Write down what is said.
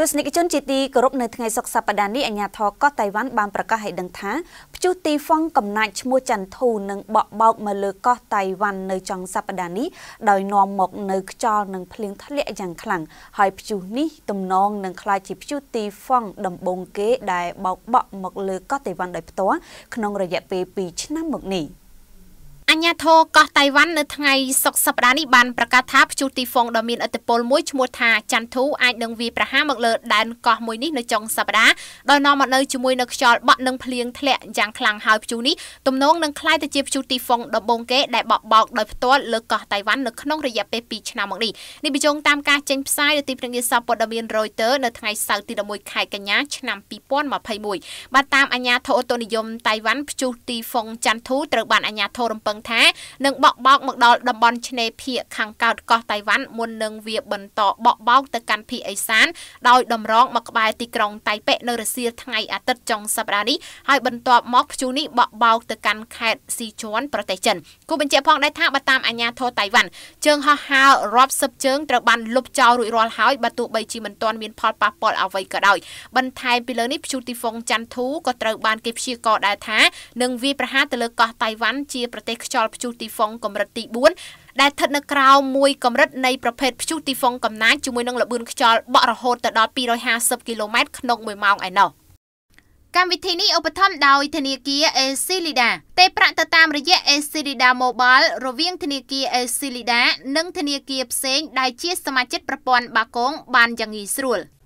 ទស្សនិកជនជាទីគោរពនៅថ្ងៃសុក្រសប្តាហ៍នេះអាជ្ញាធរកោះតៃវ៉ាន់បានប្រកាសឲ្យដឹងថាព្យុះទីហ្វុងកំណាចឈ្មោះចន្ទធូនឹងបក់បោកមកលើកោះតៃវ៉ាន់នៅចុងសប្តាហ៍នេះដោយនាំមកនៅខ្យល់និងភ្លៀងធ្លាក់យ៉ាងខ្លាំងហើយព្យុះនេះទំនងនឹងក្លាយជាព្យុះទីហ្វុងដំបូងគេដែលបោកបក់មកលើកោះតៃវ៉ាន់ដោយផ្ទាល់ក្នុងរយៈពេល2ឆ្នាំមកនេះ។អញ្ញាធរកោះតៃវ៉ាន់នៅថ្ងៃសុក្រសប្តាហ៍នេះបានប្រកាសថាព្យុះទីហ្វុងដ៏មានឥទ្ធិពលមួយឈ្មោះថាចន្ទធូអាចនឹងវាយប្រហារមកលើដែនកោះមួយនេះនៅចុងសប្តាហ៍ដោយនាំមកនៅជាមួយនឹងខ្យល់បក់និងភ្លៀងធ្លាក់យ៉ាងខ្លាំងហើយព្យុះនេះទំនងនឹងคล้ายទៅជាព្យុះទីហ្វុងដំបូងគេដែលបក់បោកដោយផ្ទាល់លើកោះតៃវ៉ាន់នៅក្នុងរយៈពេល2ឆ្នាំមកនេះនេះបញ្ជាក់តាមការចេញផ្សាយនៅទីព្រឹត្តិសារព័ត៌មាន Reuters នៅថ្ងៃសៅរ៍ទី11ខែកញ្ញាឆ្នាំ2021បាទតាមអញ្ញាធរអូតូនិយមតៃវ៉ាន់ព្យុះទីហ្វុងចន្ទធូត្រូវបានអញ្ញាធររំពឹងដឹងថានឹងបក់បោកមកដល់តំបន់ឆ្នេរភៀកខាងកើតកោះតៃវ៉ាន់មុននឹងវា បន្តបក់បោកទៅកាន់ភៀកអេសាន ដោយតម្រង់មកក្បែរទីក្រុងតៃប៉េនៅរសៀលថ្ងៃអាទិត្យចុងសប្តាហ៍នេះហើយបន្ទាប់មកព្យុះនេះបក់បោកទៅកាន់ខេត្តស៊ីជွန်ប្រទេសចិនគូបញ្ជាក់ផងដែរថាបើតាមអាជ្ញាធរតៃវ៉ាន់ជើងហោះហើររាប់សិបជើងត្រូវបានលុបចោលរួចរាល់ហើយបើទោះបីជាមិនទាន់មានផលប៉ះពាល់អ្វីក៏ដោយ បន្ថែមពីលើនេះព្យុះទីហ្វុងចាន់ធូក៏ត្រូវបានគេព្យាករណ៍ដែរថានឹងវាយប្រហារទៅលើកោះតៃវ៉ាន់ជាប្រទេសខ្យល់ព្យុះទីហ្វុងកម្រិតទី4ដែលស្ថិតនៅក្រោមមួយ កម្រិតនៃប្រភេទព្យុះទីហ្វុងកំណាចជាមួយនឹងល្បឿនខ្យល់បក់រហូតទៅដល់250គីឡូម៉ែត្រក្នុង1ម៉ោងឯណោះកម្មវិធីនេះឧបត្ថម្ភដោយធនាគារ Esilida ទេប្រាក់ទៅតាមរយៈ Esilida Mobile រវាងធនាគារ Esilida និងធនាគារផ្សេងដែលជាសមាជិកប្រព័ន្ធបាគងបានយ៉ាងងាយស្រួល។